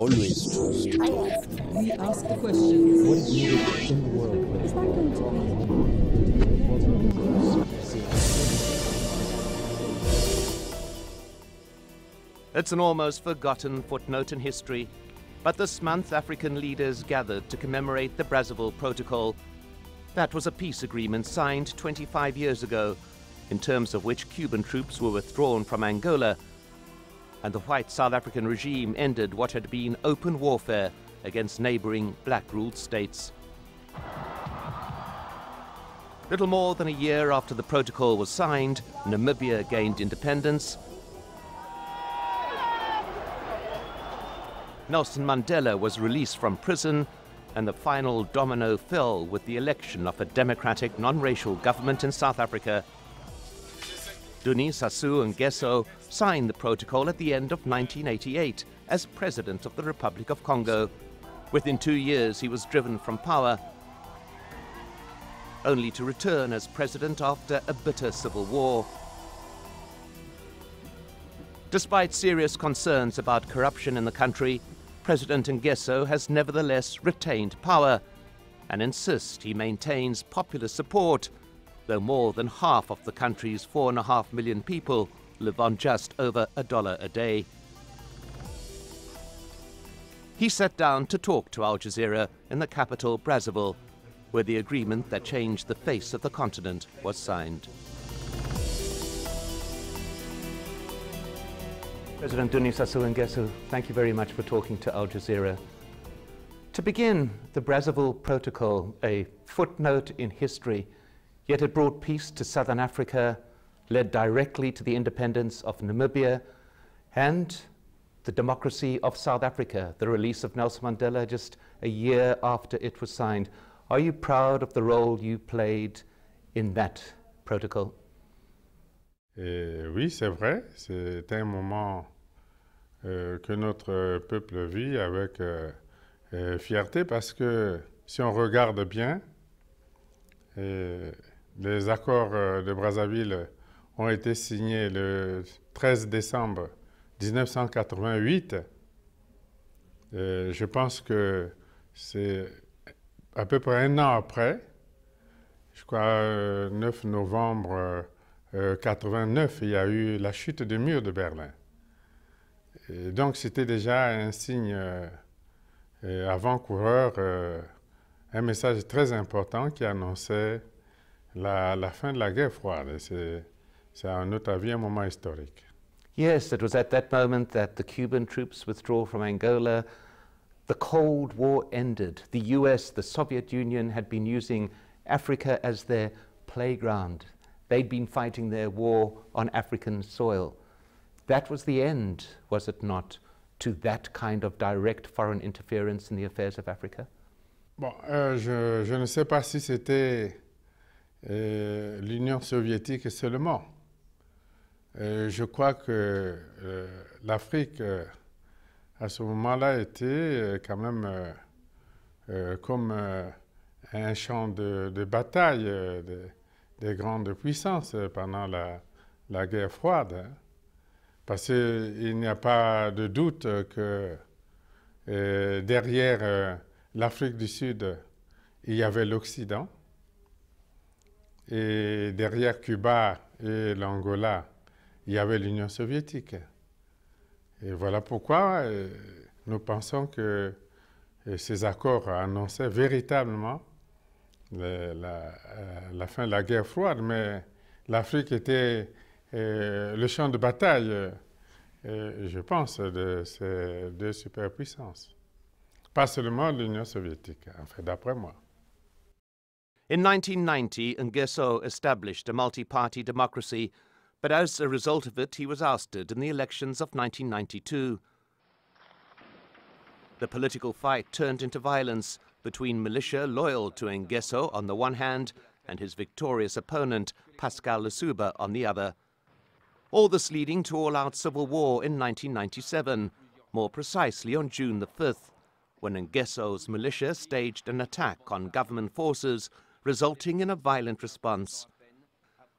always We ask the What is needed in the world? Is that going to be? It's an almost forgotten footnote in history, but this month African leaders gathered to commemorate the Brazzaville Protocol. That was a peace agreement signed 25 years ago, in terms of which Cuban troops were withdrawn from Angola and the white South African regime ended what had been open warfare against neighbouring black ruled states. Little more than a year after the protocol was signed, Namibia gained independence. Nelson Mandela was released from prison, and the final domino fell with the election of a democratic, non racial government in South Africa Duni, Sasu, and Gesso signed the protocol at the end of 1988 as President of the Republic of Congo. Within two years, he was driven from power, only to return as president after a bitter civil war. Despite serious concerns about corruption in the country, President Ngesso has nevertheless retained power and insists he maintains popular support though more than half of the country's 4.5 million people live on just over a dollar a day. He sat down to talk to Al Jazeera in the capital, Brazzaville, where the agreement that changed the face of the continent was signed. President Duni Suengesu, thank you very much for talking to Al Jazeera. To begin, the Brazzaville Protocol, a footnote in history, yet it brought peace to southern Africa, led directly to the independence of Namibia and the democracy of South Africa, the release of Nelson Mandela just a year after it was signed. Are you proud of the role you played in that protocol? Et eh, oui, c'est vrai. C'est un moment euh, que notre peuple vit avec euh, if eh, fierté parce que si on regarde bien, eh, Les accords euh, de Brazzaville ont été signés le 13 décembre 1988. Euh, je pense que c'est à peu près un an après, je crois 9 novembre 1989, euh, il y a eu la chute du mur de Berlin. donc c'était déjà un signe avant-coureur, un message très important qui annonçait la, la fin de la guerre froide. C'est un autre avis, un moment historique. Yes, it was at that moment that the Cuban troops withdraw from Angola. The Cold War ended. The US, the Soviet Union had been using Africa as their playground. They'd been fighting their war on African soil. That was the end, was it not, to that kind of direct foreign interference in the affairs of Africa? Bon, euh, je, je ne sais pas si c'était Euh, l'Union soviétique seulement. Euh, je crois que euh, l'Afrique, à ce moment-là, était quand même comme un champ de, bataille des grandes puissances pendant la, guerre froide. Hein. Parce qu'il n'y a pas de doute que derrière l'Afrique du Sud, il y avait l'Occident et derrière Cuba et l'Angola, il y avait l'Union soviétique. Et voilà pourquoi euh, nous pensons que euh, ces accords annonçaient véritablement euh, la, fin de la guerre froide, mais l'Afrique était le champ de bataille, je pense, de ces deux superpuissances. Pas seulement l'Union soviétique, en d'après moi. In 1990, Ngeso established a multi-party democracy, but as a result of it, he was ousted in the elections of 1992. The political fight turned into violence between militia loyal to Ngeso on the one hand and his victorious opponent, Pascal Lasuba, on the other. All this leading to all-out civil war in 1997, more precisely on June the 5th, when Ngeso's militia staged an attack on government forces resulting in a violent response.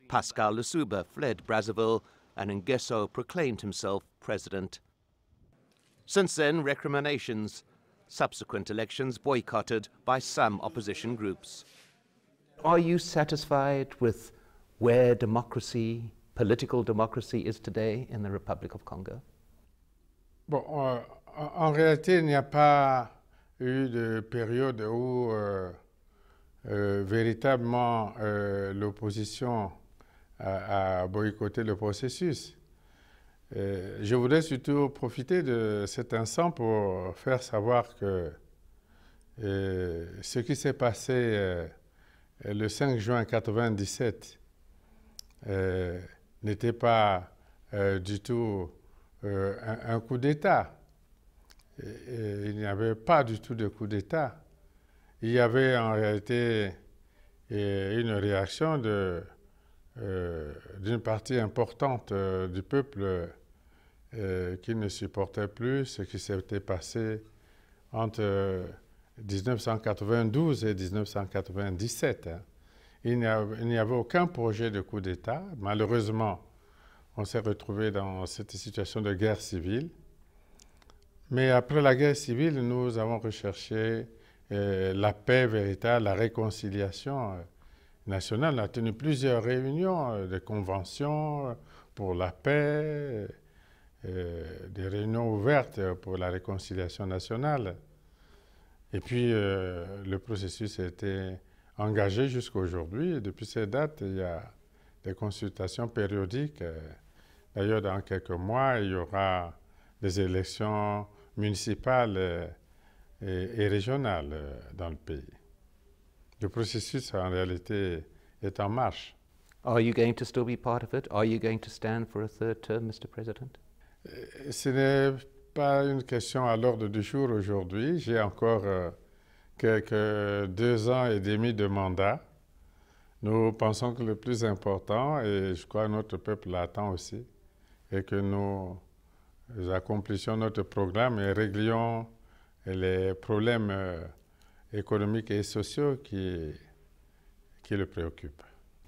Pascal Lasuba fled Brazzaville and Nguesso proclaimed himself president. Since then, recriminations, subsequent elections boycotted by some opposition groups. Are you satisfied with where democracy, political democracy, is today in the Republic of Congo? Bon, euh, en réalité, il n'y a pas eu de période où euh, Euh, véritablement euh, l'opposition a, boycotté le processus. Euh, je voudrais surtout profiter de cet instant pour faire savoir que ce qui s'est passé le 5 juin 1997 n'était pas du tout un, coup d'État. Il n'y avait pas du tout de coup d'État il y avait en réalité euh, une réaction euh, d'une partie importante euh, du peuple qui ne supportait plus ce qui s'était passé entre 1992 et 1997. Hein. Il n'y avait aucun projet de coup d'État. Malheureusement, on s'est retrouvé dans cette situation de guerre civile. Mais après la guerre civile, nous avons recherché euh, la paix véritable, la réconciliation euh, nationale, a tenu plusieurs réunions euh, des conventions pour la paix, des réunions ouvertes pour la réconciliation nationale. Et puis, le processus a été engagé jusqu'à aujourd'hui. Depuis cette date, il y a des consultations périodiques. D'ailleurs, dans quelques mois, il y aura des élections municipales et, régional euh, dans le pays. Le processus, en réalité, est en marche. Are you going to still be part of it? Are you going to stand for a third term, Mr. President? Euh, ce n'est pas une question à l'ordre du jour aujourd'hui. J'ai encore euh, quelques deux ans et demi de mandat. Nous pensons que le plus important, et je crois que notre peuple l'attend aussi, est que nous accomplissions notre programme et réglions les problèmes euh, économiques et sociaux qui, qui le préoccupent.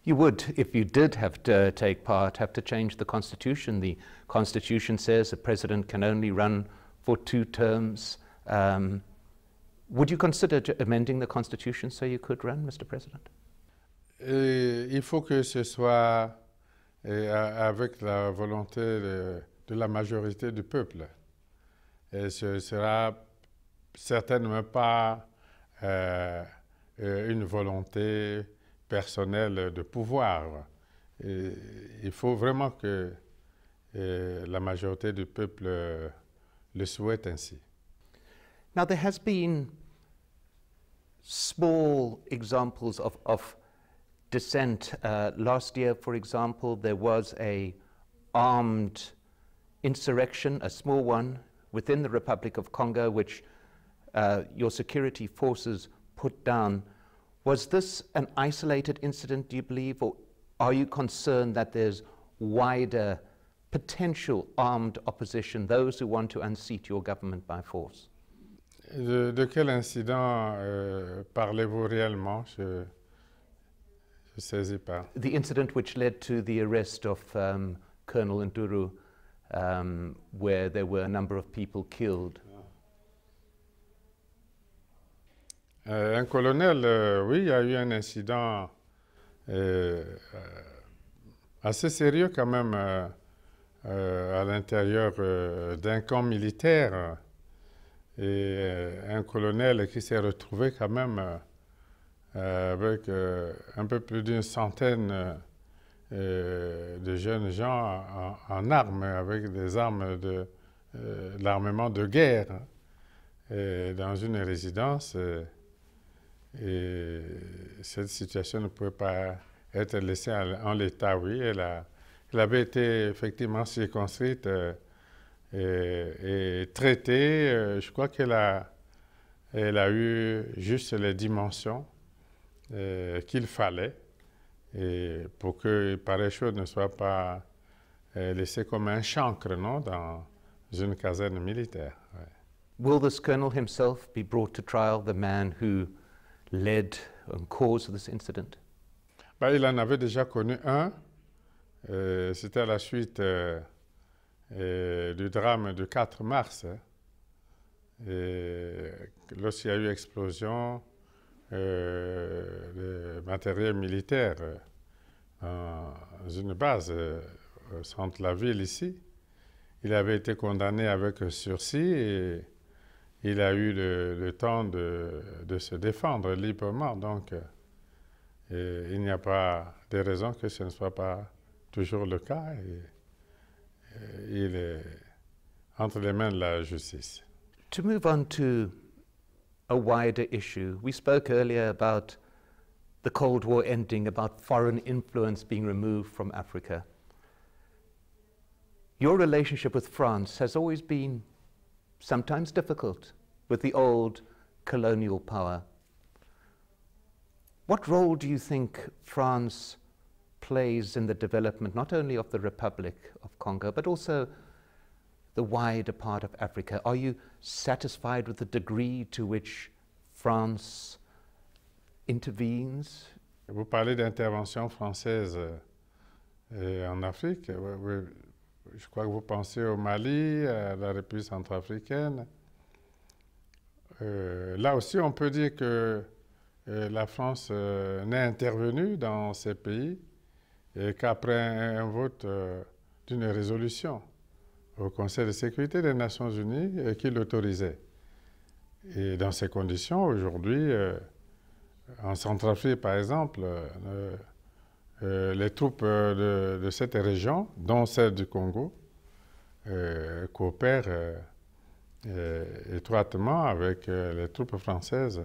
You would, if you did have to take part, have to change the constitution. The constitution says the president can only run for two terms. Um, would you consider amending the constitution so you could run, Mr. President? Et il faut que ce soit euh, avec la volonté de, de la majorité du peuple. Et ce sera certainement pas euh, euh, une volonté personnelle de pouvoir. il faut vraiment que euh, la majorité du peuple le souhaite ainsi. Now there has been small examples of, of dissent. Uh, last year, for example, there was a armed insurrection, a small one, within the Republic of Congo, which Uh, your security forces put down. Was this an isolated incident, do you believe, or are you concerned that there's wider potential armed opposition, those who want to unseat your government by force? De, de quel incident euh, parlez-vous réellement Je ne saisis pas. The incident which led to the arrest of um, Colonel Nduru, um, where there were a number of people killed. Euh, un colonel, euh, oui, il y a eu un incident euh, assez sérieux quand même à l'intérieur d'un camp militaire. Et un colonel qui s'est retrouvé quand même avec un peu plus d'une centaine de jeunes gens en, armes, avec des armes de l'armement de guerre, dans une résidence. Et cette situation ne pouvait pas être laissée en l'état, oui. Elle, a, avait été effectivement circonscrite euh, et, traitée. Euh, je crois qu'elle a, elle a eu juste les dimensions euh, qu'il fallait pour que pareille chose ne soit pas laissée comme un chancre, non, dans une caserne militaire. Will this colonel himself be brought to trial, the man who led and caused this incident? Bah, il en avait déjà connu un. Euh, c'était à la suite euh, euh, du drame du 4 mars. Hein. Lorsqu'il y a eu explosion de matériel militaire dans une base au centre de la ville ici, il avait été condamné avec sursis et il a eu le, temps de, se défendre librement. Donc, euh, il n'y a pas de raison que ce ne soit pas toujours le cas. Euh, il est entre les mains de la justice. To move on to a wider issue, we spoke earlier about the Cold War ending, about foreign influence being removed from Africa. Your relationship with France has always been sometimes difficult with the old colonial power. What role do you think France plays in the development not only of the Republic of Congo, but also the wider part of Africa? Are you satisfied with the degree to which France intervenes? Vous parlez d'intervention française euh, en Afrique. je crois que vous pensez au Mali, à la République centrafricaine. Euh, là aussi, on peut dire que euh, la France euh, n'est intervenue dans ces pays qu'après un, un, vote d'une résolution au Conseil de sécurité des Nations Unies qui l'autorisait. Et dans ces conditions, aujourd'hui, en Centrafrique, par exemple, euh, les troupes euh, de, de, cette région, dont celle du Congo, euh, coopèrent euh, étroitement avec les troupes françaises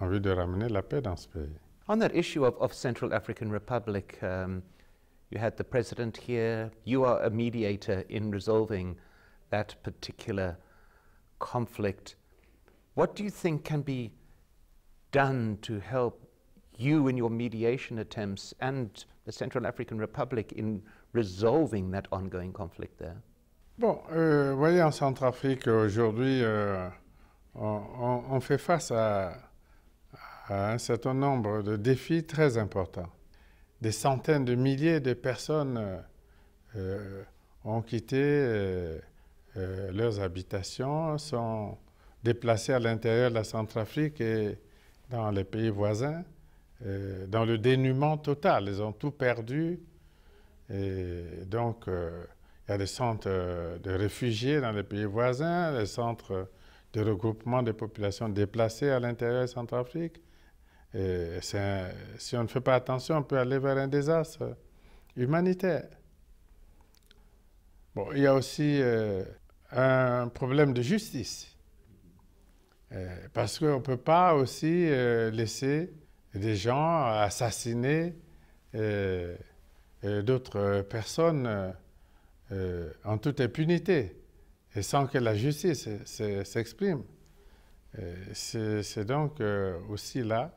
en vue de ramener la paix dans ce pays. On that issue of, of Central African Republic, um, you had the president here. You are a mediator in resolving that particular conflict. What do you think can be done to help you in your mediation attempts and the Central African Republic in resolving that ongoing conflict there? Bon, vous euh, voyez, en Centrafrique, aujourd'hui, euh, on, fait face à, un certain nombre de défis très importants. Des centaines de milliers de personnes euh, ont quitté leurs habitations, sont déplacées à l'intérieur de la Centrafrique et dans les pays voisins. Euh, dans le dénuement total. Ils ont tout perdu. Et donc, euh, il y a des centres euh, de réfugiés dans les pays voisins, des centres de regroupement des populations déplacées à l'intérieur de Centrafrique. si on ne fait pas attention, on peut aller vers un désastre humanitaire. Bon, il y a aussi un problème de justice. parce qu'on ne peut pas aussi laisser des gens assassinés, euh, euh, d'autres personnes euh, en toute impunité et sans que la justice s'exprime. C'est donc aussi là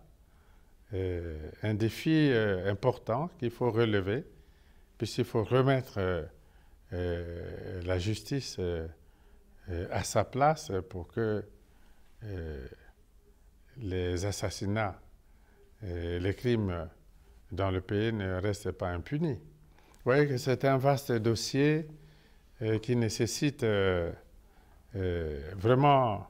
un défi important qu'il faut relever, puisqu'il faut remettre la justice à sa place pour que les assassinats les crimes dans le pays ne restent pas impunis. Vous voyez que c'est un vaste dossier euh, qui nécessite euh, euh, vraiment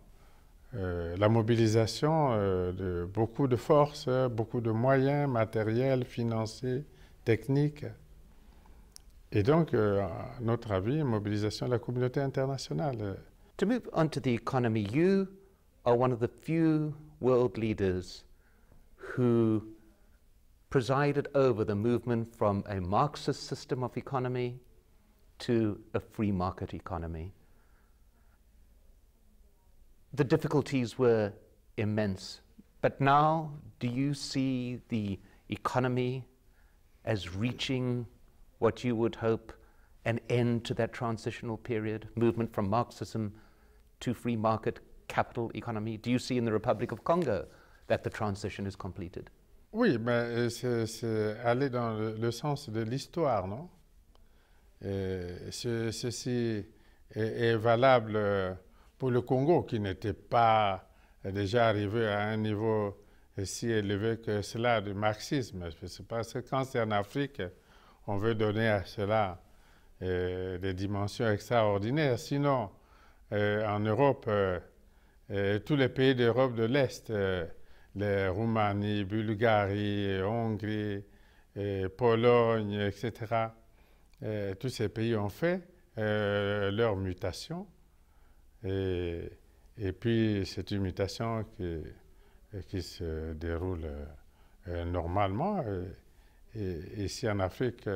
la mobilisation de beaucoup de forces, beaucoup de moyens matériels, financiers, techniques. Et donc, à notre avis, mobilisation de la communauté internationale. To move on to the economy, you are one of the few world leaders who presided over the movement from a Marxist system of economy to a free market economy. The difficulties were immense. But now, do you see the economy as reaching what you would hope an end to that transitional period, movement from Marxism to free market capital economy? Do you see in the Republic of Congo transition completed. Oui, mais euh, c'est aller dans le, sens de l'histoire, non Ceci est, valable euh, pour le Congo, qui n'était pas déjà arrivé à un niveau euh, si élevé que cela du marxisme. C'est parce que quand c'est en Afrique, on veut donner à cela des dimensions extraordinaires. Sinon, en Europe, tous les pays d'Europe de l'Est les Roumanie, Bulgarie, Hongrie, Pologne, etc. tous ces pays ont fait euh, leur mutation. Et, et puis, c'est une mutation qui, qui se déroule euh, normalement. Et, ici en Afrique,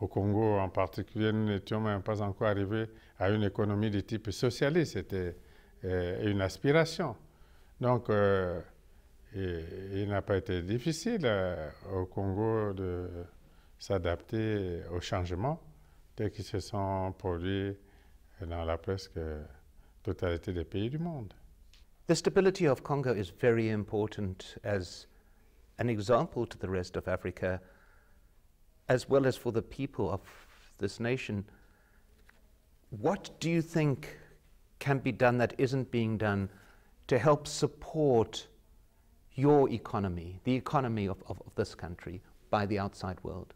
au Congo en particulier, nous n'étions même pas encore arrivés à une économie de type socialiste. C'était euh, une aspiration. Donc, Et il n'a pas été difficile euh, au Congo de s'adapter aux changements tels qu'ils se sont produits dans la presque totalité des pays du monde. The stability of Congo is very important as an example to the rest of Africa, as well as for the people of this nation. What do you think can be done that isn't being done to help support? your economy, the economy of, this country, by the outside world?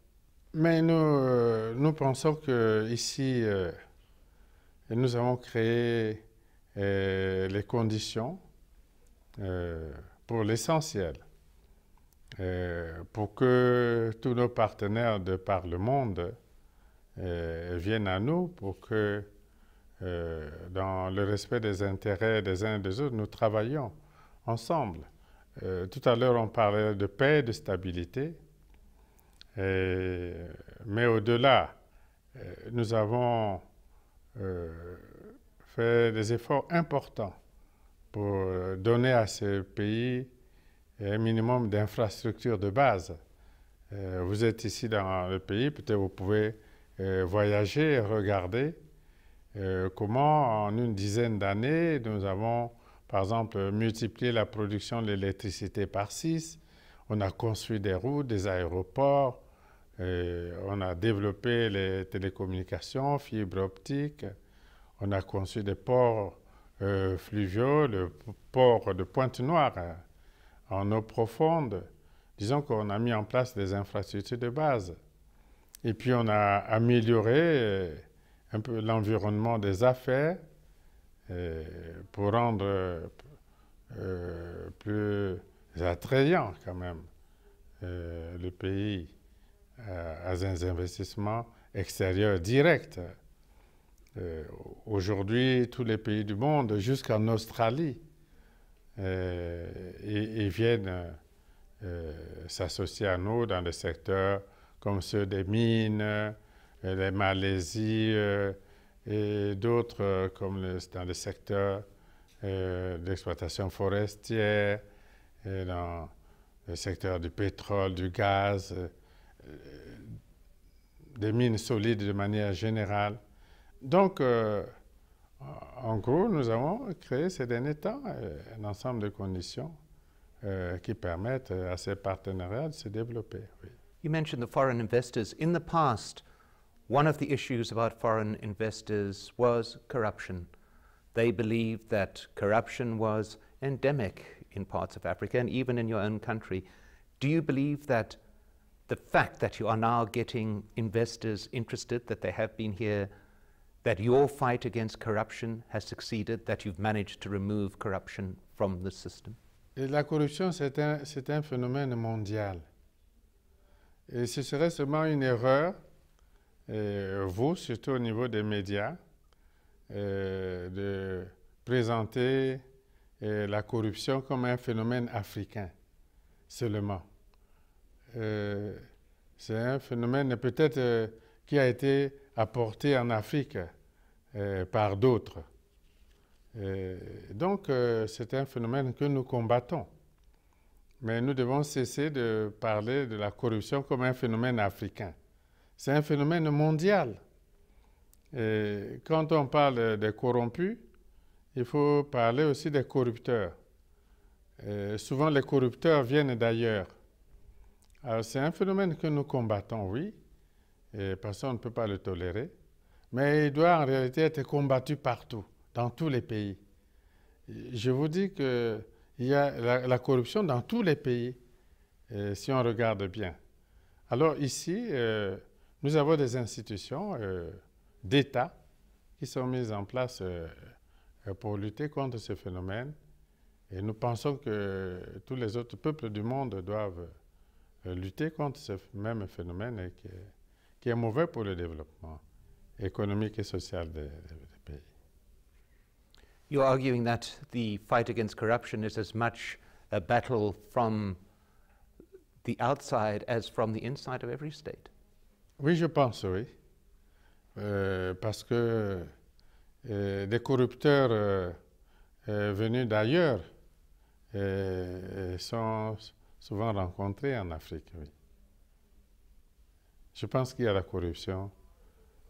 Mais nous, euh, pensons que ici, euh, nous avons créé euh, les conditions pour l'essentiel, pour que tous nos partenaires de par le monde viennent à nous, pour que dans le respect des intérêts des uns et des autres, nous travaillions ensemble. Euh, tout à l'heure, on parlait de paix, de stabilité, mais au-delà, euh, nous avons euh, fait des efforts importants pour donner à ce pays un minimum d'infrastructures de base. vous êtes ici dans le pays, peut-être vous pouvez voyager et regarder comment en une dizaine d'années nous avons par exemple, euh, multiplier la production de l'électricité par 6. On a construit des routes, des aéroports. Euh, on a développé les télécommunications, fibres optiques. On a construit des ports euh, fluviaux, le port de Pointe-Noire en eau profonde. Disons qu'on a mis en place des infrastructures de base. Et puis on a amélioré un peu l'environnement des affaires euh, pour rendre euh, euh, plus attrayant quand même le pays à des investissements extérieurs directs. Aujourd'hui, tous les pays du monde, jusqu'en Australie, ils, viennent s'associer à nous dans des secteurs comme ceux des mines, les Malaisies, et d'autres euh, comme dans le secteur euh, d'exploitation forestière, et euh, dans le secteur du pétrole, du gaz, des mines solides de manière générale. Donc, en gros, nous avons créé ces derniers temps un ensemble de conditions qui permettent à ces partenariats de se développer. Oui. You mentioned the foreign In the past, One of the issues about foreign investors was corruption. They believed that corruption was endemic in parts of Africa and even in your own country. Do you believe that the fact that you are now getting investors interested, that they have been here, that your fight against corruption has succeeded, that you've managed to remove corruption from the system? la corruption, c'est un, un phénomène mondial. Et ce serait seulement une erreur Euh, vous, surtout au niveau des médias, euh, de présenter euh, la corruption comme un phénomène africain seulement. c'est un phénomène peut-être qui a été apporté en Afrique par d'autres. Donc c'est un phénomène que nous combattons. Mais nous devons cesser de parler de la corruption comme un phénomène africain. C'est un phénomène mondial. quand on parle des corrompus, il faut parler aussi des corrupteurs. souvent, les corrupteurs viennent d'ailleurs. Alors, c'est un phénomène que nous combattons, oui, et parce ne peut pas le tolérer, mais il doit en réalité être combattu partout, dans tous les pays. Je vous dis qu'il y a la, corruption dans tous les pays, si on regarde bien. Alors ici, euh, nous avons des institutions euh, d'État qui sont mises en place euh, euh, pour lutter contre ce phénomène. Et nous pensons que tous les autres peuples du monde doivent lutter contre ce même phénomène qui, est, mauvais pour le développement économique et social des, pays. You're arguing that the fight against corruption is as much a battle from the outside as from the inside of every state. Oui, je pense, oui. Euh, parce que euh, des corrupteurs euh, euh, venus d'ailleurs sont souvent rencontrés en Afrique, oui. Je pense qu'il y a la corruption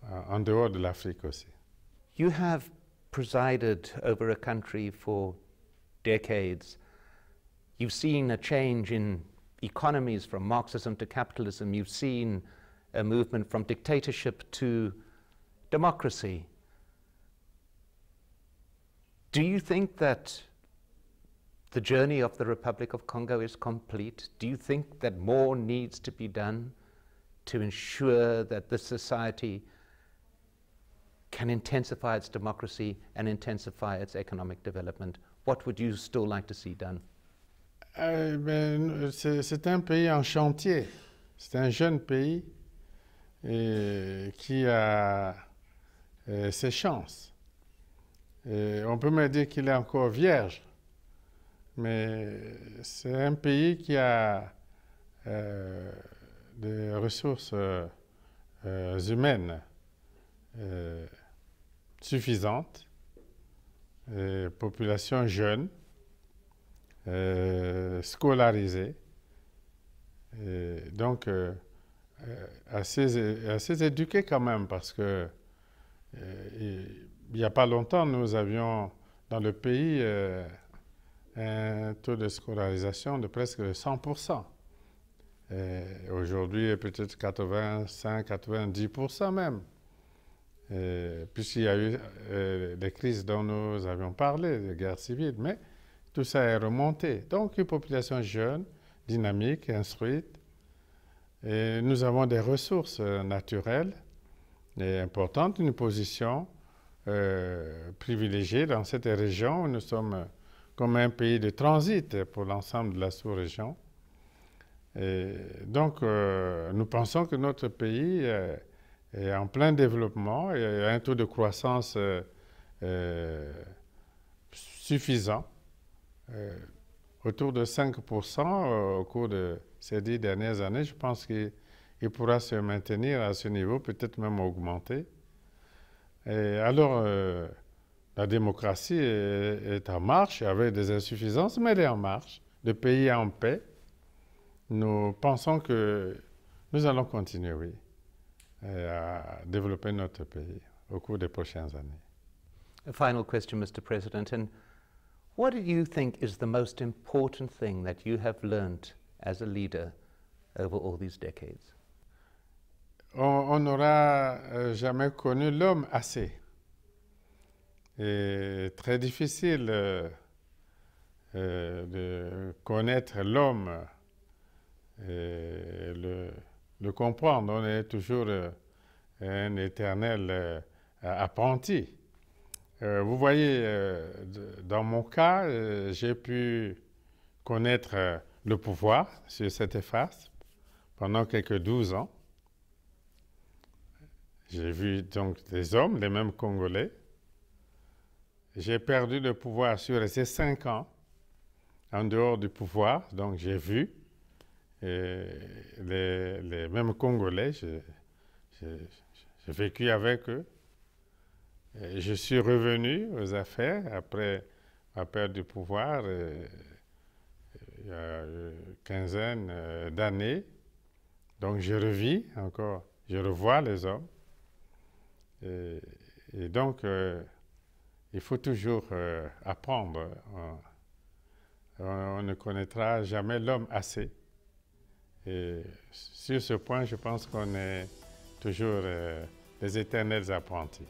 en dehors de l'Afrique aussi. You have presided over a country for decades. You've seen a change in economies from Marxism to capitalism. You've seen a movement from dictatorship to democracy. Do you think that the journey of the Republic of Congo is complete? Do you think that more needs to be done to ensure that this society can intensify its democracy and intensify its economic development? What would you still like to see done? Euh, ben, c'est un pays en chantier. C'est un jeune pays et euh, qui a euh, ses chances. on peut me dire qu'il est encore vierge, mais c'est un pays qui a euh, des ressources humaines suffisantes, population jeune, scolarisée. donc, euh, assez, assez éduqué quand même parce que euh, il n'y a pas longtemps, nous avions dans le pays euh, un taux de scolarisation de presque 100%. Aujourd'hui, peut-être 85-90% même. Puisqu'il y a eu euh, les crises dont nous avions parlé, les guerres civiles, mais tout ça est remonté. Donc, une population jeune, dynamique, instruite, nous avons des ressources euh, naturelles et importantes, une position euh, privilégiée dans cette région nous sommes euh, comme un pays de transit pour l'ensemble de la sous-région. donc, nous pensons que notre pays est en plein développement et a un taux de croissance suffisant, autour de 5% au cours de ces dix dernières années, je pense qu'il pourra se maintenir à ce niveau, peut-être même augmenter. Et alors, euh, la démocratie est, en marche, avec des insuffisances, mais elle est en marche. Le pays est en paix. Nous pensons que nous allons continuer, oui, euh, à développer notre pays au cours des prochaines années. A final question, Mr. President. And what do you think is the most important thing that you have learned as leader On n'aura euh, jamais connu l'homme assez. Et très difficile euh, euh, de connaître l'homme et le, le, comprendre. On est toujours un éternel apprenti. vous voyez, dans mon cas, j'ai pu connaître le pouvoir sur cette face pendant quelques 12 ans. J'ai vu donc des hommes, les mêmes Congolais. J'ai perdu le pouvoir sur ces cinq ans en dehors du pouvoir. Donc j'ai vu les, mêmes Congolais. J'ai vécu avec eux. je suis revenu aux affaires après ma perte du pouvoir il y a une euh, quinzaine euh, d'années. Donc je revis encore, je revois les hommes. Et, donc, euh, il faut toujours apprendre. On, ne connaîtra jamais l'homme assez. Et sur ce point, je pense qu'on est toujours des éternels apprentis.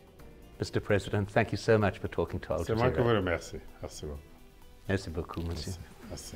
Mr. President, thank you so much for talking to us C'est moi qui vous remercie. Merci beaucoup. Merci beaucoup, monsieur. Merci.